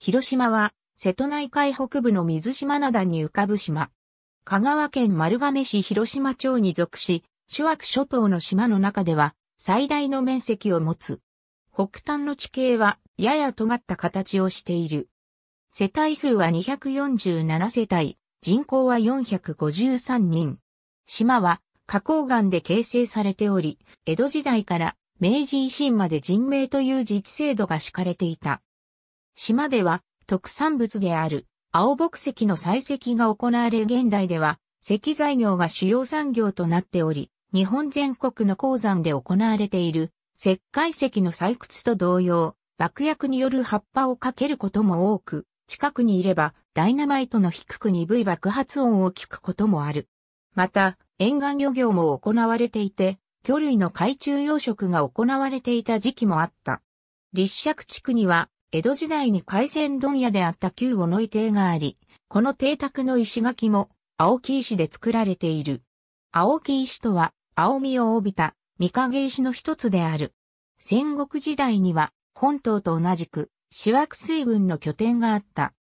広島は、瀬戸内海北部の水島灘に浮かぶ島。香川県丸亀市広島町に属し、諸悪諸島の島の中では、最大の面積を持つ。北端の地形は、やや尖った形をしている。世帯数は247世帯、人口は453人。島は、花崗岩で形成されており、江戸時代から明治維新まで人名という自治制度が敷かれていた。島では特産物である青木石の採石が行われ現代では石材業が主要産業となっており、日本全国の鉱山で行われている石灰石の採掘と同様、爆薬による葉っぱをかけることも多く、近くにいればダイナマイトの低く鈍い爆発音を聞くこともある。また、沿岸漁業も行われていて、魚類の海中養殖が行われていた時期もあった。立石地区には江戸時代に海鮮問屋であった旧小野井邸があり、この邸宅の石垣も青木石で作られている。青木石とは青みを帯びた御影石の一つである。戦国時代には本島と同じく四枠水軍の拠点があった。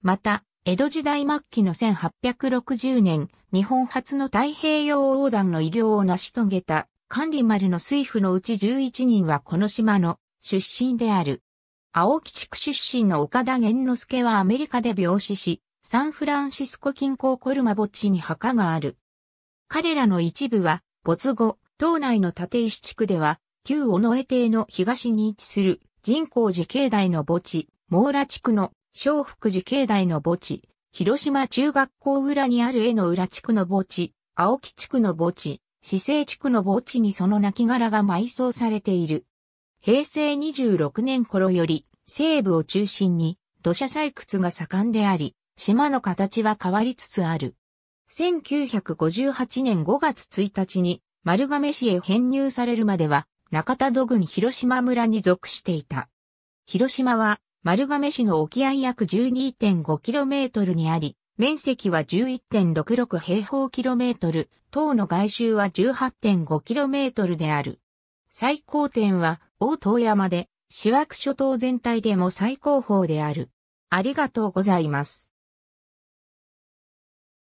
また、江戸時代末期の1860年、日本初の太平洋横断の偉業を成し遂げた管理丸の水夫のうち11人はこの島の出身である。青木地区出身の岡田玄之助はアメリカで病死し、サンフランシスコ近郊コルマ墓地に墓がある。彼らの一部は、没後、島内の立石地区では、旧尾上邸の東に位置する人工寺境内の墓地、網羅地区の小福寺境内の墓地、広島中学校裏にある江の浦地区の墓地、青木地区の墓地、市政地区の墓地にその亡骸が埋葬されている。平成26年頃より西部を中心に土砂採掘が盛んであり、島の形は変わりつつある。1958年5月1日に丸亀市へ編入されるまでは中田土郡広島村に属していた。広島は丸亀市の沖合約 12.5km にあり、面積は11.66平方キロメートル、等の外周は 18.5km である。最高点は大東山で、四枠諸島全体でも最高峰である。ありがとうございます。